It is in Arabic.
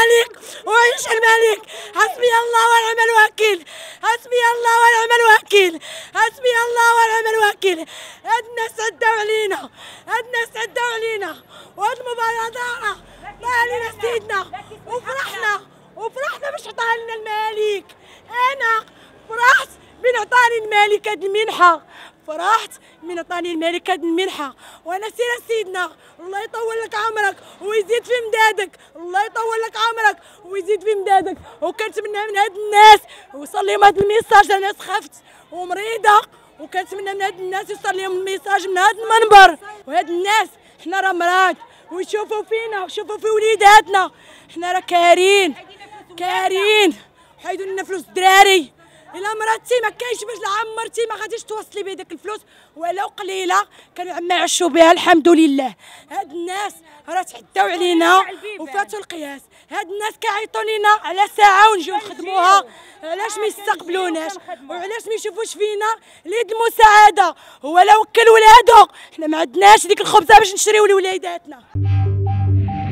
الملك وعيش الملك حسبي الله ونعم الوكيل حسبي الله ونعم الوكيل حسبي الله ونعم الوكيل هاد الناس عدوا علينا هاد الناس عدوا علينا وهاد المباراة دارة ما علينا سيدنا وفرحنا وفرحنا باش عطاها لنا الملك انا فرحت من عطاني الملك هاد المنحة فرحت من عطاني الملك هاد المنحة وانا سيرة سيدنا الله يطول لك عمرك ويزيد في مدادك الله يطول لك عمرك ويزيد في مدادك وكنتمنى من هاد الناس يوصل لهم هاد الميساج انا سخفت ومريضه وكنتمنى من هاد الناس يوصل لهم الميساج من هاد المنبر وهاد الناس حنا راه مرات ويشوفوا فينا ويشوفوا في وليداتنا حنا راه كارين كارين حيدوا لنا فلوس الدراري الا مراتي ما كاينش باش لعمرتي ما غاديش توصلي بهذيك الفلوس ولو قليله كانوا عما يعشوا بها الحمد لله هاد الناس راه تحداو علينا وفاتوا القياس هاد الناس كيعيطوا لينا على ساعه ونجيو نخدموها علاش ما آه، يستقبلوناش وعلاش ما يشوفوش فينا اليد المساعده هو لا وكل ولادو حنا ما عندناش ديك الخبزه باش نشريو لوليداتنا